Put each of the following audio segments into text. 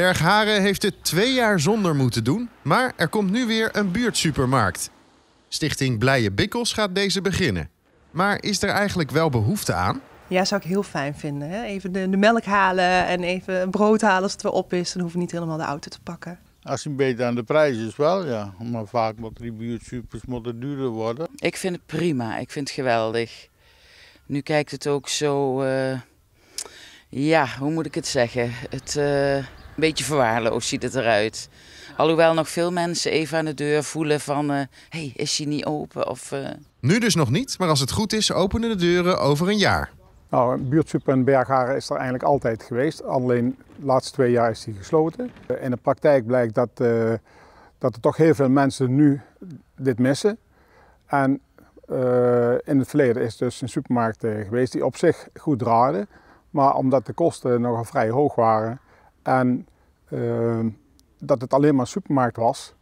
Bergharen heeft het twee jaar zonder moeten doen, maar er komt nu weer een buurtsupermarkt. Stichting Blije Bikkels gaat deze beginnen. Maar is er eigenlijk wel behoefte aan? Ja, zou ik heel fijn vinden. Hè? Even de, de, melk halen en even brood halen als het weer op is. Dan hoeven we niet helemaal de auto te pakken. Als je beter aan de prijs is wel, ja. Maar vaak moeten die buurtsupers moeten duurder worden. Ik vind het prima. Ik vind het geweldig. Nu kijkt het ook zo... Eh, ja, hoe moet ik het zeggen? Het, eh, een beetje verwaarloosd ziet het eruit. Alhoewel nog veel mensen even aan de deur voelen van... hé, eh, hey, is je niet open? Of, eh. Nu dus nog niet, maar als het goed is openen de deuren over een jaar. Nou, een en Bergharen is er eigenlijk altijd geweest. Alleen de laatste twee jaar is die gesloten. Eh, in de praktijk blijkt dat, uh, dat er toch heel veel mensen nu dit missen. En in het verleden is dus een supermarkt geweest die op zich goed draaide. Maar omdat de kosten nogal vrij hoog waren, en ehm, dat het alleen maar een supermarkt was,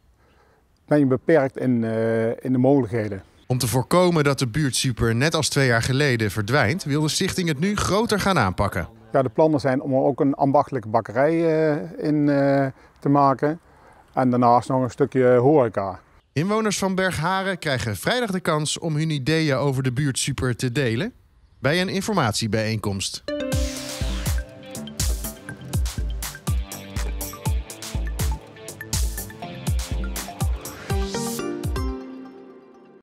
ben je beperkt in, eh, in de mogelijkheden. Om te voorkomen dat de buurtsuper net als twee jaar geleden verdwijnt, wil de stichting het nu groter gaan aanpakken. Ja, de plannen zijn om er ook een ambachtelijke bakkerij eh, in eh, te maken. En daarnaast nog een stukje horeca. Inwoners van Bergharen krijgen vrijdag de kans om hun ideeën over de buurtsuper te delen bij een informatiebijeenkomst.